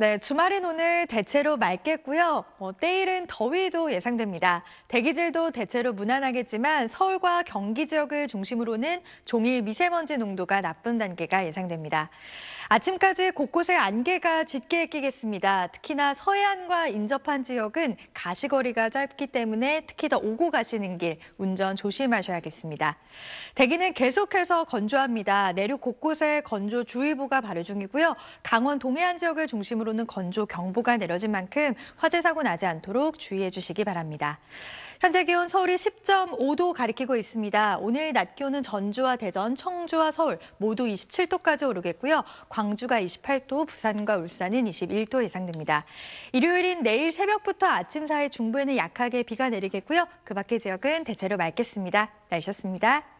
네, 주말인 오늘 대체로 맑겠고요. 뭐, 때일은 더위도 예상됩니다. 대기질도 대체로 무난하겠지만 서울과 경기 지역을 중심으로는 종일 미세먼지 농도가 나쁜 단계가 예상됩니다. 아침까지 곳곳에 안개가 짙게 끼겠습니다. 특히나 서해안과 인접한 지역은 가시거리가 짧기 때문에 특히 더 오고 가시는 길 운전 조심하셔야겠습니다. 대기는 계속해서 건조합니다. 내륙 곳곳에 건조주의보가 발효 중이고요. 강원 동해안 지역을 중심으로는 건조경보가 내려진 만큼 화재 사고 나지 않도록 주의해 주시기 바랍니다. 현재 기온 서울이 10.5도 가리키고 있습니다. 오늘 낮 기온은 전주와 대전, 청주와 서울 모두 27도까지 오르겠고요. 광주가 28도, 부산과 울산은 21도 예상됩니다. 일요일인 내일 새벽부터 아침 사이 중부에는 약하게 비가 내리겠고요. 그 밖의 지역은 대체로 맑겠습니다. 날씨였습니다.